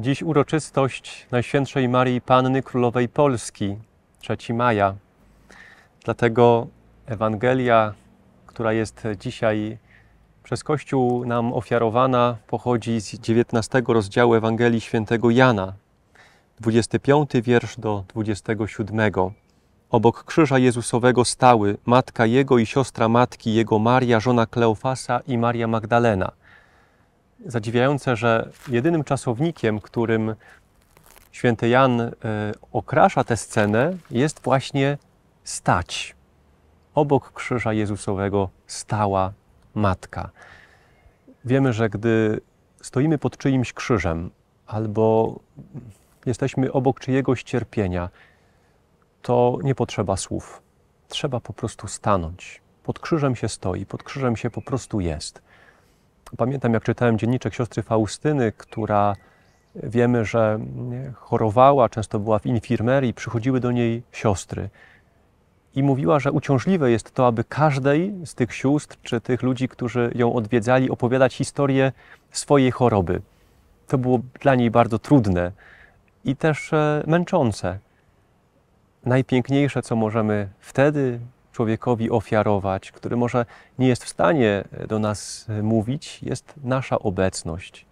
Dziś uroczystość Najświętszej Marii Panny Królowej Polski, 3 maja. Dlatego Ewangelia, która jest dzisiaj przez Kościół nam ofiarowana, pochodzi z 19 rozdziału Ewangelii Świętego Jana, 25 wiersz do 27. Obok krzyża Jezusowego stały matka jego i siostra matki jego Maria, żona Kleofasa i Maria Magdalena – zadziwiające, że jedynym czasownikiem, którym święty Jan e, okrasza tę scenę, jest właśnie stać. Obok krzyża Jezusowego stała matka. Wiemy, że gdy stoimy pod czyimś krzyżem albo jesteśmy obok czyjegoś cierpienia, to nie potrzeba słów. Trzeba po prostu stanąć. Pod krzyżem się stoi, pod krzyżem się po prostu jest. Pamiętam, jak czytałem dzienniczek siostry Faustyny, która wiemy, że chorowała, często była w infirmerii, przychodziły do niej siostry. I mówiła, że uciążliwe jest to, aby każdej z tych sióstr czy tych ludzi, którzy ją odwiedzali, opowiadać historię swojej choroby. To było dla niej bardzo trudne i też e, męczące. Najpiękniejsze, co możemy wtedy człowiekowi ofiarować, który może nie jest w stanie do nas e, mówić, jest nasza obecność.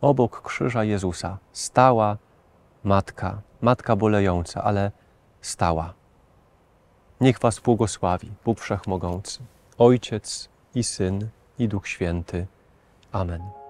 Obok krzyża Jezusa stała matka, matka bolejąca, ale stała. Niech Was błogosławi Bóg Wszechmogący, Ojciec i Syn i Duch Święty. Amen.